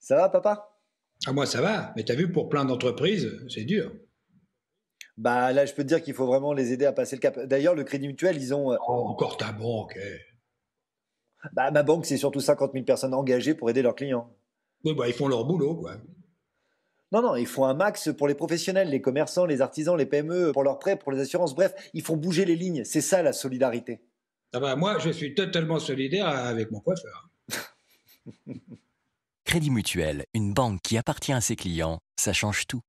Ça va, papa Ah, moi, ça va. Mais tu as vu, pour plein d'entreprises, c'est dur. Bah là, je peux te dire qu'il faut vraiment les aider à passer le cap. D'ailleurs, le Crédit Mutuel, ils ont. Euh, oh, encore ta banque. Eh. Bah, ma banque, c'est surtout 50 000 personnes engagées pour aider leurs clients. Oui, bah, ils font leur boulot, quoi. Non, non, ils font un max pour les professionnels, les commerçants, les artisans, les PME, pour leurs prêts, pour les assurances. Bref, ils font bouger les lignes. C'est ça la solidarité. Ah bah, moi, je suis totalement solidaire avec mon coiffeur. Crédit Mutuel, une banque qui appartient à ses clients, ça change tout.